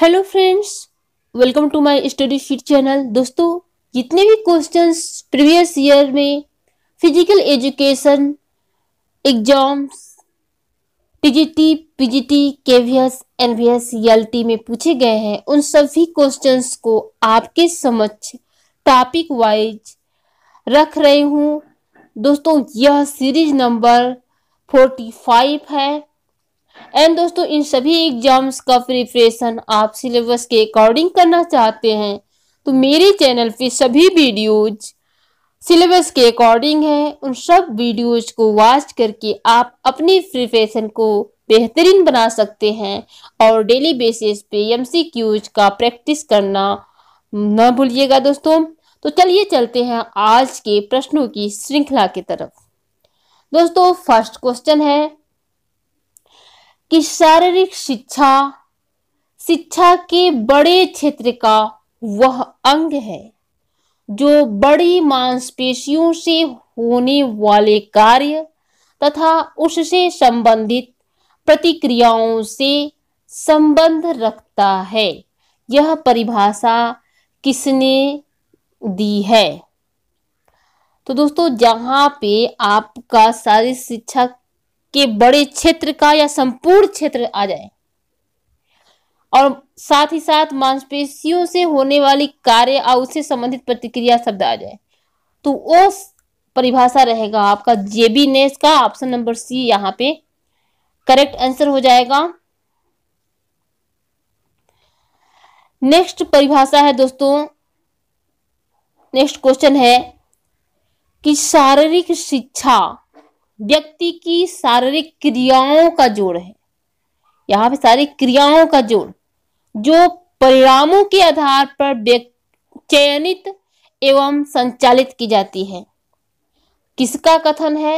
hello friends welcome to my study sheet channel दोस्तों जितने भी क्वेश्चंस प्रीवियस ईयर में physical education exams TGT PGT KVS NVS CLT में पूछे गए हैं उन सभी क्वेश्चंस को आपके समक्ष टॉपिक वाइज रख रही हूँ दोस्तों यह सीरीज नंबर फोर्टी फाइव है एंड दोस्तों इन सभी एग्जाम्स का प्रिपरेशन आप सिलेबस के अकॉर्डिंग करना चाहते हैं तो मेरे चैनल पे सभी वीडियोज सिलेबस के अकॉर्डिंग हैं उन सब वीडियोज को वॉच करके आप अपने प्रिपरेशन को बेहतरीन बना सकते हैं और डेली बेसिस पे एम का प्रैक्टिस करना न भूलिएगा दोस्तों तो चलिए चलते हैं आज के प्रश्नों की श्रृंखला की तरफ दोस्तों फर्स्ट क्वेश्चन है कि शारीरिक शिक्षा शिक्षा के बड़े क्षेत्र का वह अंग है जो बड़ी मांसपेशियों से होने वाले कार्य तथा उससे संबंधित प्रतिक्रियाओं से संबंध रखता है यह परिभाषा किसने दी है तो दोस्तों जहां पे आपका शारीरिक शिक्षा कि बड़े क्षेत्र का या संपूर्ण क्षेत्र आ जाए और साथ ही साथ मांसपेशियों से होने वाली कार्य और उससे संबंधित प्रतिक्रिया शब्द आ जाए तो वो परिभाषा रहेगा आपका जेबी नेस का ऑप्शन नंबर सी यहाँ पे करेक्ट आंसर हो जाएगा नेक्स्ट परिभाषा है दोस्तों नेक्स्ट क्वेश्चन है कि शारीरिक शिक्षा व्यक्ति की शारीरिक क्रियाओं का जोड़ है यहाँ पे सारी क्रियाओं का जोड़ जो परिणामों के आधार पर चयनित एवं संचालित की जाती है किसका कथन है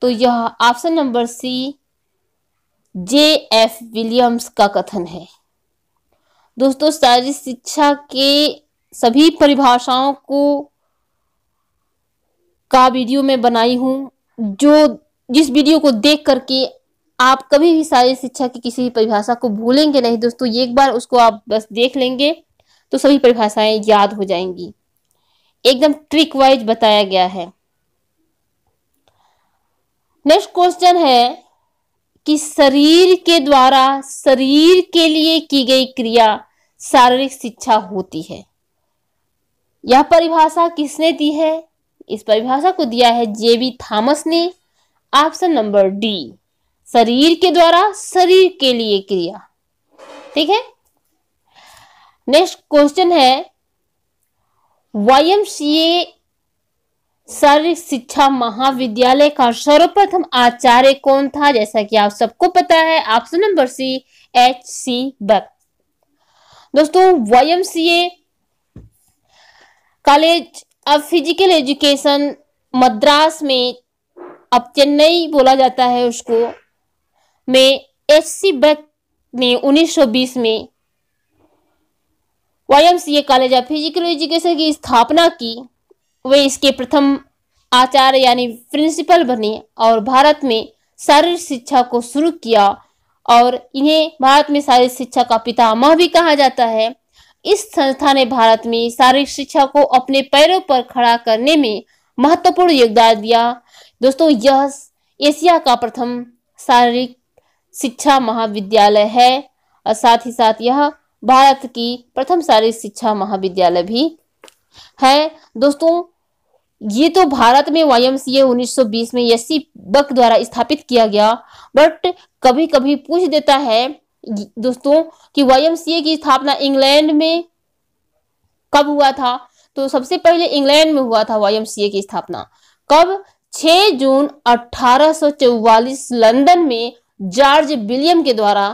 तो यह option number C J F Williams का कथन है दोस्तों शारीरिक शिक्षा के सभी परिभाषाओं को का वीडियो में बनाई हूं जो जिस वीडियो को देख करके आप कभी भी शारीरिक शिक्षा की किसी भी परिभाषा को भूलेंगे नहीं दोस्तों एक बार उसको आप बस देख लेंगे तो सभी परिभाषाएं याद हो जाएंगी एकदम ट्रिक वाइज बताया गया है नेक्स्ट क्वेश्चन है कि शरीर के द्वारा शरीर के लिए की गई क्रिया शारीरिक शिक्षा होती है यह परिभाषा किसने दी है इस परिभाषा को दिया है जेबी थॉमस ने ऑप्शन नंबर डी शरीर के द्वारा शरीर के लिए क्रिया ठीक है नेक्स्ट क्वेश्चन है वाईएमसीए शारीरिक शिक्षा महाविद्यालय का सर्वप्रथम आचार्य कौन था जैसा कि आप सबको पता है option number C H C Buck दोस्तों वाईएमसीए कॉलेज अब फिजिकल एजुकेशन मद्रास में अब चेन्नई बोला जाता है उसको में एच सी बैक ने 1920 में Y college of physical education की स्थापना की वे इसके प्रथम आचार्य यानी प्रिंसिपल बने और भारत में शारीरिक शिक्षा को शुरू किया और इन्हें भारत में शारीरिक शिक्षा का पितामह भी कहा जाता है इस संस्था ने भारत में शारीरिक शिक्षा को अपने पैरों पर खड़ा करने में महत्वपूर्ण योगदान दिया दोस्तों यह एशिया का प्रथम शारीरिक शिक्षा महाविद्यालय है और साथ ही साथ यह भारत की प्रथम शारीरिक शिक्षा महाविद्यालय भी है दोस्तों ये तो भारत में वाई उन्नीस सौ बीस में यसी बक द्वारा स्थापित किया गया बट कभी कभी पूछ देता है दोस्तों कि वाईएमसीए की स्थापना इंग्लैंड में कब हुआ था तो सबसे पहले इंग्लैंड में हुआ था वाईएमसीए की स्थापना कब 6 जून 1844 लंदन में जॉर्ज विलियम के द्वारा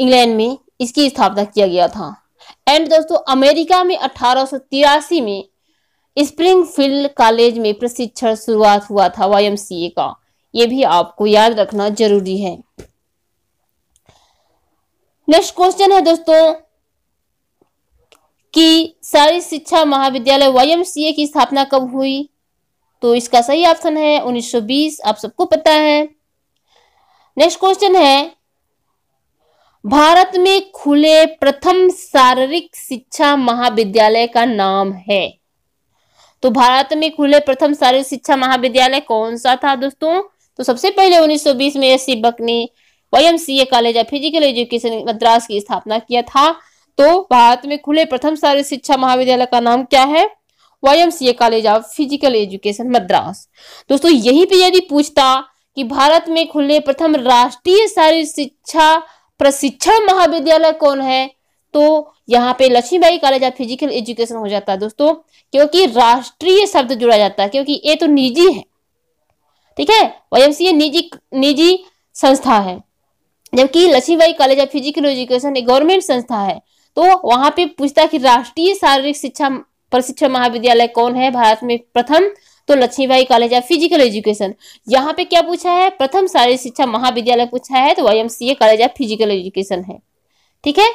इंग्लैंड में इसकी स्थापना किया गया था एंड दोस्तों अमेरिका में अठारह में स्प्रिंगफील्ड कॉलेज में प्रशिक्षण शुरुआत हुआ था वाईएमसीए का ये भी आपको याद रखना जरूरी है नेक्स्ट क्वेश्चन है दोस्तों कि सारी शिक्षा महाविद्यालय वाई की स्थापना कब हुई तो इसका सही ऑप्शन है 1920 आप सबको पता है नेक्स्ट क्वेश्चन है भारत में खुले प्रथम शारीरिक शिक्षा महाविद्यालय का नाम है तो भारत में खुले प्रथम शारीरिक शिक्षा महाविद्यालय कौन सा था दोस्तों तो सबसे पहले 1920 में एस सी बकनी YMCA college of physical education Madras की स्थापना किया था तो भारत में खुले प्रथम सारे शिक्षा महाविद्यालय का नाम क्या है YMCA college of physical education Madras दोस्तों यही पे यदि पूछता कि भारत में खुले प्रथम राष्ट्रीय शारीरिक शिक्षा प्रशिक्षण महाविद्यालय कौन है तो यहाँ पे Lakshmibai college of physical education हो जाता है दोस्तों क्योंकि राष्ट्रीय शब्द जुड़ा जाता है क्योंकि ये तो निजी है ठीक है वाई निजी निजी संस्था है जबकि Lakshmibai college of physical education एक गवर्नमेंट संस्था है तो वहां पे पूछता कि राष्ट्रीय शारीरिक शिक्षा प्रशिक्षण महाविद्यालय कौन है भारत में प्रथम तो Lakshmibai college of physical education यहाँ पे क्या पूछा है प्रथम शारीरिक शिक्षा महाविद्यालय पूछा है तो Y M C A college of physical education है ठीक है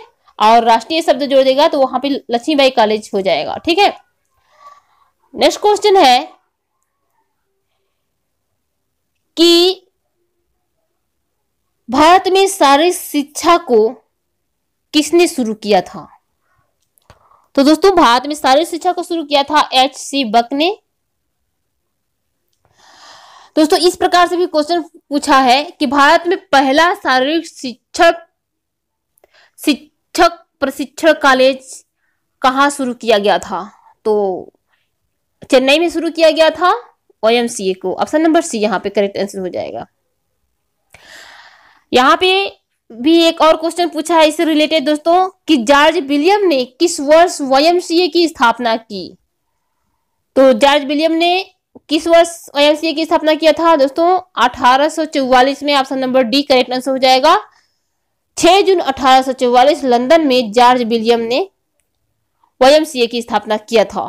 और राष्ट्रीय शब्द जोड़ देगा तो वहां पे लक्ष्मीबाई कॉलेज हो जाएगा ठीक है नेक्स्ट क्वेश्चन है कि भारत में सारी शिक्षा को किसने शुरू किया था तो दोस्तों भारत में सारी शिक्षा को शुरू किया था एच सी बक ने दोस्तों इस प्रकार से भी क्वेश्चन पूछा है कि भारत में पहला शारीरिक शिक्षक शिक्षक प्रशिक्षण कॉलेज कहाँ शुरू किया गया था तो चेन्नई में शुरू किया गया था ओ को ऑप्शन नंबर सी यहाँ पे करेक्ट आंसर हो जाएगा यहाँ पे भी एक और क्वेश्चन पूछा है इससे रिलेटेड दोस्तों कि जॉर्ज विलियम ने किस वर्ष वाईएमसीए की स्थापना की तो जॉर्ज विलियम ने किस वर्ष वाईएमसीए की स्थापना किया था दोस्तों 1844 में option number D correct answer हो जाएगा 6 जून 1844 लंदन में जॉर्ज विलियम ने वाईएमसीए की स्थापना किया था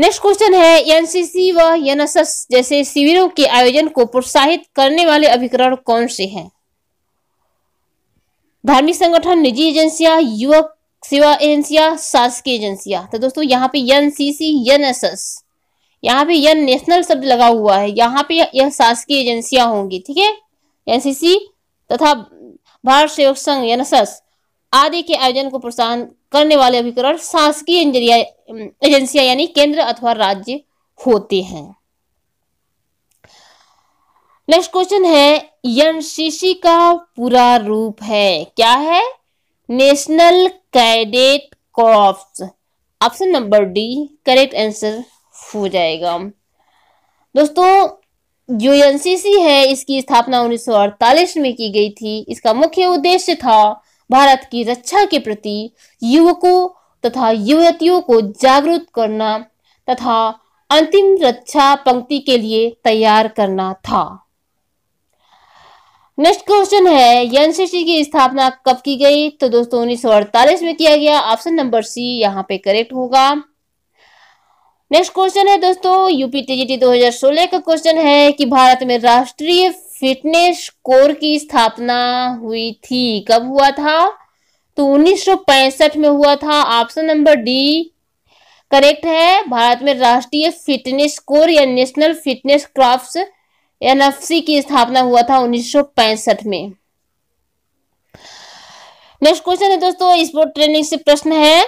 नेक्स्ट क्वेश्चन है एनसीसी व एनएसएस जैसे शिविरों के आयोजन को प्रोत्साहित करने वाले अभिकरण कौन से हैं धार्मिक संगठन निजी एजेंसियां युवक सेवा एजेंसियां शासकीय एजेंसियां तो दोस्तों यहाँ पे एनसीसी एनएसएस यहाँ पे एन नेशनल शब्द लगा हुआ है यहाँ पे यह शासकीय एजेंसियां होंगी ठीक है एनसीसी तथा भारत सेवक संघ एनएसएस आदि के आयोजन को प्रोत्साहन करने वाले अभिकरण शासकीय एजेंसियां यानी केंद्र अथवा राज्य होते हैं नेक्स्ट क्वेश्चन है एनसीसी का पूरा रूप है क्या है national cadet corps option number D correct answer हो जाएगा दोस्तों जो एनसीसी है इसकी स्थापना 1948 में की गई थी इसका मुख्य उद्देश्य था भारत की रक्षा के प्रति युवकों तथा युवतियों को जागरूक करना तथा अंतिम रक्षा पंक्ति के लिए तैयार करना था नेक्स्ट क्वेश्चन है एनसीसी की स्थापना कब की गई तो दोस्तों उन्नीस में किया गया ऑप्शन नंबर सी यहाँ पे करेक्ट होगा नेक्स्ट क्वेश्चन है दोस्तों यूपी टीजीटी 2016 का क्वेश्चन है कि भारत में राष्ट्रीय फिटनेस कोर की स्थापना हुई थी कब हुआ था तो 1965 में हुआ था ऑप्शन नंबर डी करेक्ट है भारत में राष्ट्रीय फिटनेस कोर या नेशनल फिटनेस क्राफ्ट एन की स्थापना हुआ था 1965 में नेक्स्ट क्वेश्चन है दोस्तों स्पोर्ट ट्रेनिंग से प्रश्न है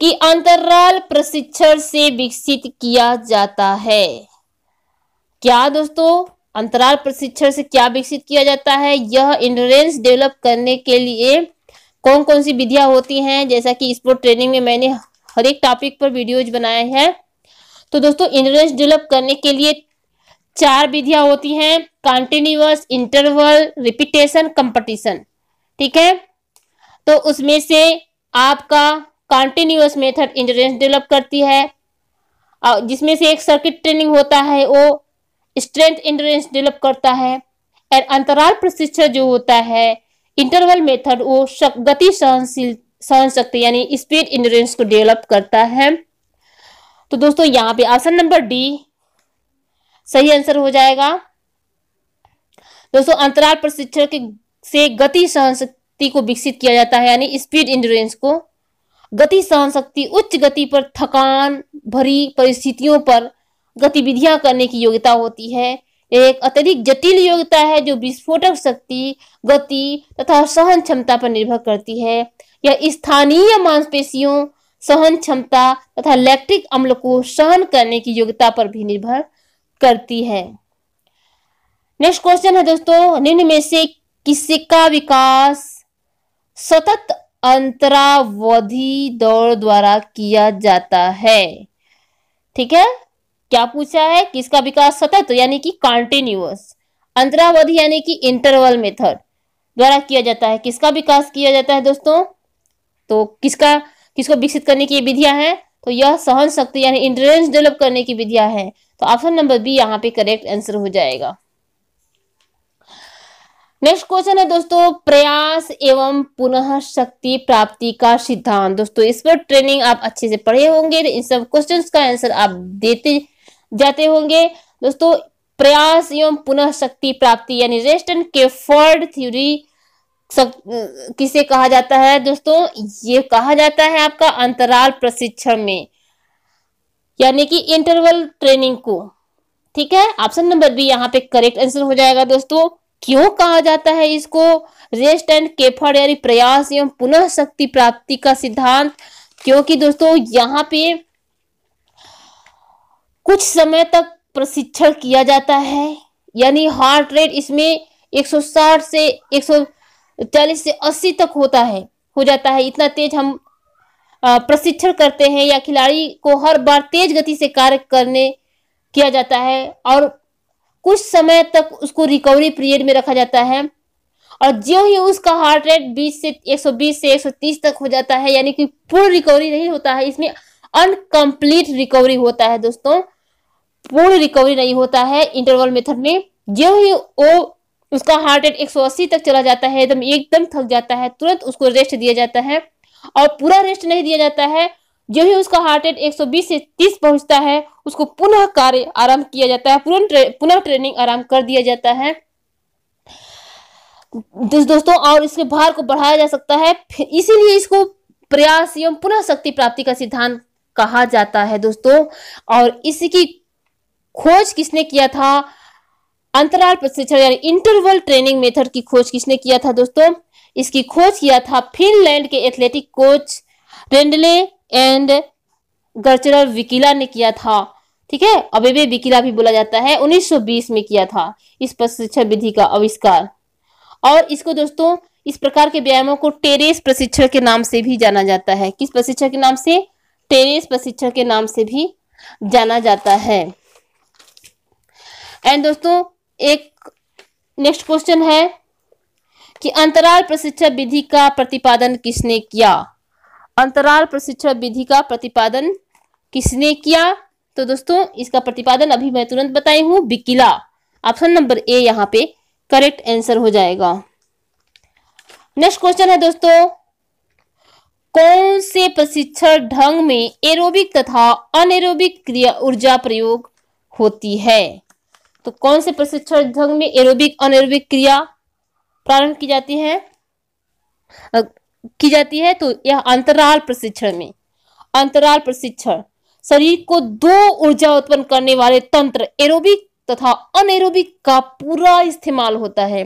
कि अंतराल प्रशिक्षण से विकसित किया जाता है क्या दोस्तों अंतराल प्रशिक्षण से क्या विकसित किया जाता है यह इंडोरेंस डेवलप करने के लिए कौन कौन सी विधियां होती हैं जैसा कि स्पोर्ट ट्रेनिंग में मैंने हर एक टॉपिक पर वीडियोज बनाए हैं तो दोस्तों इंडोरेंस डेवलप करने के लिए चार विधियां होती हैं कॉन्टिन्यूस इंटरवल रिपीटेशन कंपटीशन ठीक है तो उसमें से आपका कॉन्टिन्यूस मेथड इंडोरेंस डेवलप करती है जिसमें से एक सर्किट ट्रेनिंग होता है वो स्ट्रेंथ इंडोरेंस डेवलप करता है और अंतराल प्रशिक्षण जो होता है इंटरवल मेथड वो गति सहनशील सहन शक्ति यानी स्पीड इंडोरेंस को डेवलप करता है तो दोस्तों यहाँ पे ऑप्शन नंबर डी सही आंसर हो जाएगा दोस्तों अंतराल प्रशिक्षण के से गति सहन शक्ति को विकसित किया जाता है यानी स्पीड इंडोरेंस को गति सहन शक्ति उच्च गति पर थकान भरी परिस्थितियों पर गतिविधियां करने की योग्यता होती है एक अत्यधिक जटिल योग्यता है जो विस्फोटक शक्ति गति तथा सहन क्षमता पर निर्भर करती है यह स्थानीय मांसपेशियों सहन क्षमता तथा लैक्टिक अम्ल को सहन करने की योग्यता पर भी निर्भर करती है नेक्स्ट क्वेश्चन है दोस्तों निम्न में से किसी का विकास सतत अंतरावधि दौड़ द्वारा किया जाता है ठीक है क्या पूछा है किसका विकास सतत तो यानी कि कॉन्टिन्यूअस अंतरावधि यानी कि इंटरवल मेथड द्वारा किया जाता है किसका विकास किया जाता है दोस्तों तो किसका किसको विकसित करने की विधियां हैं तो यह सहन शक्ति यानी इंटरेंस डेवलप करने की विधियां हैं तो ऑप्शन नंबर बी यहाँ पे करेक्ट आंसर हो जाएगा नेक्स्ट क्वेश्चन है दोस्तों प्रयास एवं पुनः शक्ति प्राप्ति का सिद्धांत दोस्तों इस पर ट्रेनिंग आप अच्छे से पढ़े होंगे तो इन सब क्वेश्चंस का आंसर आप देते जाते होंगे दोस्तों प्रयास एवं पुनः शक्ति प्राप्ति यानी रेस्टन के फर्ड थ्योरी किसे कहा जाता है दोस्तों ये कहा जाता है आपका अंतराल प्रशिक्षण में यानी कि इंटरवल ट्रेनिंग को ठीक है ऑप्शन नंबर बी यहाँ पे करेक्ट आंसर हो जाएगा दोस्तों क्यों कहा जाता है इसको रेस्ट एंड केफर्ड यानी प्रयास एवं पुनः शक्ति प्राप्ति का सिद्धांत क्योंकि दोस्तों यहाँ पे कुछ समय तक प्रशिक्षण किया जाता है यानी हार्ट रेट इसमें 160 से 140 से 80 तक होता है हो जाता है इतना तेज हम प्रशिक्षण करते हैं या खिलाड़ी को हर बार तेज गति से कार्य करने किया जाता है और कुछ समय तक उसको रिकवरी पीरियड में रखा जाता है और जो ही उसका हार्ट रेट 20 से 120 से 130 तक हो जाता है यानी कि पूर्ण रिकवरी नहीं होता है इसमें अनकम्प्लीट रिकवरी होता है दोस्तों पूर्ण रिकवरी नहीं होता है इंटरवल मेथड में जो ही वो उसका हार्ट रेट 180 तक चला जाता है एकदम एकदम थक जाता है तुरंत उसको रेस्ट दिया जाता है और पूरा रेस्ट नहीं दिया जाता है जो ही उसका हार्ट रेट 120 से 30 पहुंचता है उसको पुनः कार्य आरंभ किया जाता है पुनः पुनः ट्रेनिंग आरंभ कर दिया जाता है दोस्तों और इसके भार को बढ़ाया जा सकता है इसीलिए इसको प्रयास एवं पुनः शक्ति प्राप्ति का सिद्धांत कहा जाता है दोस्तों और इसकी खोज किसने किया था अंतराल प्रशिक्षण यानी इंटरवल ट्रेनिंग मेथड की खोज किसने किया था दोस्तों इसकी खोज किया था फिनलैंड के athletic coach Reindell and Gerschler विकिला ने किया था ठीक है अबेबे विकिला भी बोला जाता है 1920 में किया था इस प्रशिक्षण विधि का आविष्कार और इसको दोस्तों इस प्रकार के व्यायामों को टेरेस प्रशिक्षण के नाम से भी जाना जाता है किस प्रशिक्षण के नाम से टेरेस प्रशिक्षण के नाम से भी जाना जाता है एंड दोस्तों एक नेक्स्ट क्वेश्चन है कि अंतराल प्रशिक्षण विधि का प्रतिपादन किसने किया अंतराल प्रशिक्षण विधि का प्रतिपादन किसने किया तो दोस्तों इसका प्रतिपादन अभी मैं तुरंत बताई हूं बिकिला ऑप्शन नंबर ए यहाँ पे करेक्ट आंसर हो जाएगा नेक्स्ट क्वेश्चन है दोस्तों कौन से प्रशिक्षण ढंग में एरोबिक तथा अनएरोबिक क्रिया ऊर्जा प्रयोग होती है तो कौन से प्रशिक्षण ढंग में एरोबिक अनएरोबिक क्रिया प्रारंभ की जाती है की जाती है तो यह अंतराल प्रशिक्षण में अंतराल प्रशिक्षण शरीर को दो ऊर्जा उत्पन्न करने वाले तंत्र एरोबिक तथा अनएरोबिक का पूरा इस्तेमाल होता है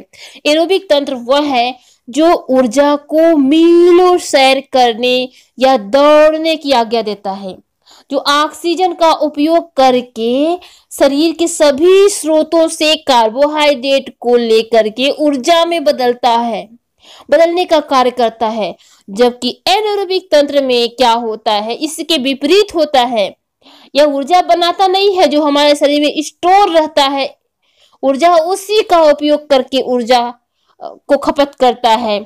एरोबिक तंत्र वह है जो ऊर्जा को मीलों सैर करने या दौड़ने की आज्ञा देता है जो ऑक्सीजन का उपयोग करके शरीर के सभी स्रोतों से कार्बोहाइड्रेट को लेकर के ऊर्जा में बदलता है बदलने का कार्य करता है जबकि एनोरोबिक तंत्र में क्या होता है इसके विपरीत होता है यह ऊर्जा बनाता नहीं है जो हमारे शरीर में स्टोर रहता है ऊर्जा उसी का उपयोग करके ऊर्जा को खपत करता है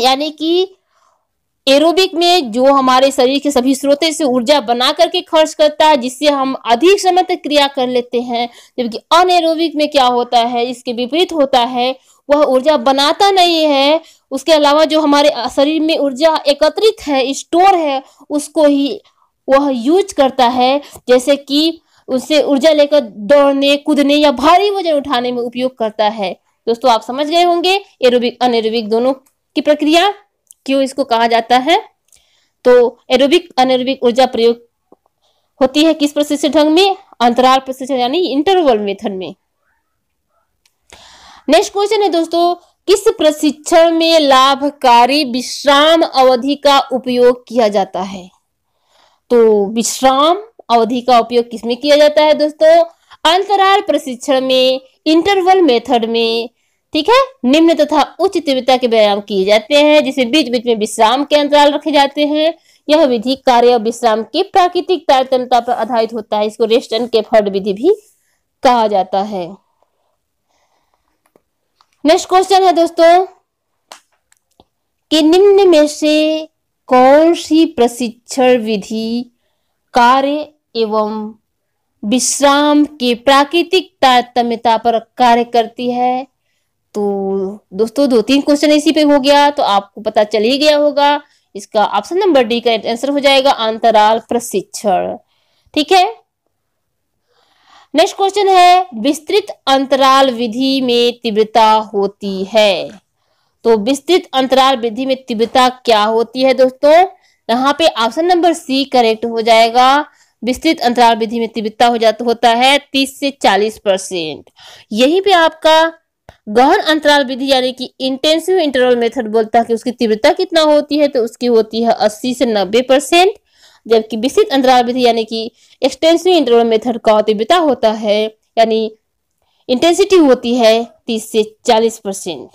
यानी कि एरोबिक में जो हमारे शरीर के सभी स्रोतों से ऊर्जा बना करके खर्च करता है जिससे हम अधिक समय तक क्रिया कर लेते हैं जबकि अनएरोबिक में क्या होता है इसके विपरीत होता है वह ऊर्जा बनाता नहीं है उसके अलावा जो हमारे शरीर में ऊर्जा एकत्रित है स्टोर है उसको ही वह यूज करता है जैसे कि उससे ऊर्जा लेकर दौड़ने कूदने या भारी वजन उठाने में उपयोग करता है दोस्तों आप समझ गए होंगे एरोबिक अनएरोबिक दोनों की प्रक्रिया क्यों इसको कहा जाता है तो एरोबिक अनएरोबिक ऊर्जा प्रयोग होती है किस प्रशिक्षण ढंग में अंतराल प्रशिक्षण यानी इंटरवल मेथड में नेक्स्ट क्वेश्चन है दोस्तों किस प्रशिक्षण में लाभकारी विश्राम अवधि का उपयोग किया जाता है तो विश्राम अवधि का उपयोग किसमें किया जाता है दोस्तों अंतराल प्रशिक्षण में इंटरवल मेथड में ठीक है निम्न तथा उच्च तीव्रता के व्यायाम किए जाते हैं जिसे बीच बीच में विश्राम के अंतराल रखे जाते हैं यह विधि कार्य और विश्राम की प्राकृतिक तारतम्यता पर आधारित होता है इसको रेस्ट एंड केफर्ड विधि भी कहा जाता है नेक्स्ट क्वेश्चन है दोस्तों कि निम्न में से कौन सी प्रशिक्षण विधि कार्य एवं विश्राम की प्राकृतिक तारतम्यता पर कार्य करती है तो दोस्तों दो तीन क्वेश्चन इसी पे हो गया तो आपको पता चल ही गया होगा इसका ऑप्शन नंबर डी का आंसर हो जाएगा अंतराल प्रशिक्षण ठीक है नेक्स्ट क्वेश्चन है विस्तृत अंतराल विधि में तीव्रता होती है तो विस्तृत अंतराल विधि में तीव्रता क्या होती है दोस्तों यहाँ पे ऑप्शन नंबर सी करेक्ट हो जाएगा विस्तृत अंतराल विधि में तीव्रता हो जाता होता है तीस से चालीस परसेंट यही पे आपका गहन अंतराल विधि यानी कि इंटेंसिव इंटरवल मेथड बोलता है कि उसकी तीव्रता कितना होती है तो उसकी होती है अस्सी से नब्बे परसेंट जबकि विस्तृत अंतराल विधि यानी कि एक्सटेंसिव इंटरवल मेथड का तीव्रता होता है यानी इंटेंसिटी होती है तीस से चालीस परसेंट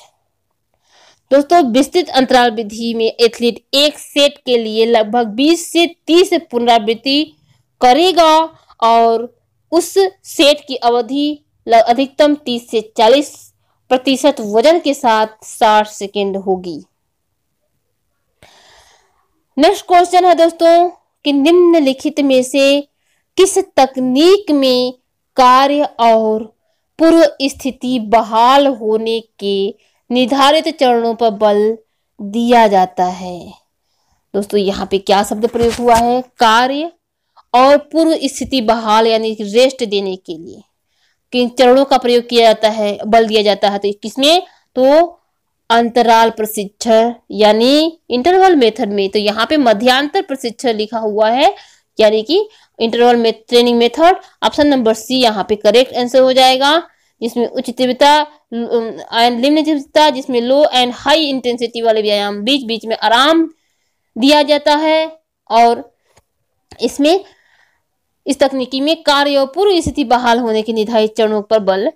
दोस्तों विस्तृत अंतराल विधि में एथलीट एक सेट के लिए लगभग बीस से तीस पुनरावृत्ति करेगा और उस सेट की अवधि अधिकतम तीस से चालीस प्रतिशत वजन के साथ साठ सेकेंड होगी नेक्स्ट क्वेश्चन है दोस्तों कि निम्नलिखित में से किस तकनीक में कार्य और पूर्व स्थिति बहाल होने के निर्धारित चरणों पर बल दिया जाता है दोस्तों यहाँ पे क्या शब्द प्रयोग हुआ है कार्य और पूर्व स्थिति बहाल यानी रेस्ट देने के लिए किन चरणों का प्रयोग किया जाता है बल दिया जाता है तो किसमें तो अंतराल प्रशिक्षण यानी इंटरवल मेथड में तो यहाँ पे मध्यांतर प्रशिक्षण लिखा हुआ है यानी कि इंटरवल में training method option number C यहाँ पे करेक्ट आंसर हो जाएगा जिसमें उच्च तीव्रता एंड निम्न तीव्रता जिसमें लो एंड हाई इंटेंसिटी वाले व्यायाम बीच बीच में आराम दिया जाता है और इसमें इस तकनीकी में कार्य और पूर्व स्थिति बहाल होने के निर्धारित चरणों पर बल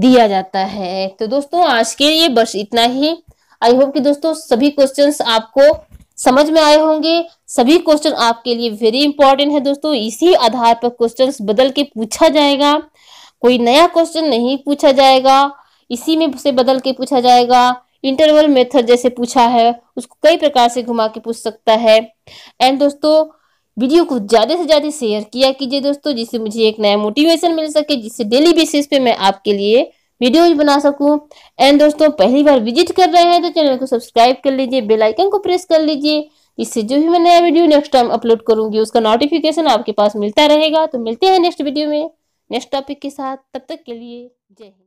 दिया जाता है तो दोस्तों आज के लिए बस इतना ही आई होप कि दोस्तों सभी क्वेश्चंस आपको समझ में आए होंगे सभी क्वेश्चन आपके लिए वेरी इंपॉर्टेंट है दोस्तों इसी आधार पर क्वेश्चंस बदल के पूछा जाएगा कोई नया क्वेश्चन नहीं पूछा जाएगा इसी में से बदल के पूछा जाएगा इंटरवल मेथड जैसे पूछा है उसको कई प्रकार से घुमा के पूछ सकता है एंड दोस्तों वीडियो को ज़्यादा से ज़्यादा शेयर किया कीजिए दोस्तों जिससे मुझे एक नया मोटिवेशन मिल सके जिससे डेली बेसिस पे मैं आपके लिए वीडियो बना सकूं एंड दोस्तों पहली बार विजिट कर रहे हैं तो चैनल को सब्सक्राइब कर लीजिए बेल आइकन को प्रेस कर लीजिए इससे जो भी मैं नया वीडियो नेक्स्ट टाइम अपलोड करूंगी उसका नोटिफिकेशन आपके पास मिलता रहेगा तो मिलते हैं नेक्स्ट वीडियो में नेक्स्ट टॉपिक के साथ तब तक के लिए जय हिंद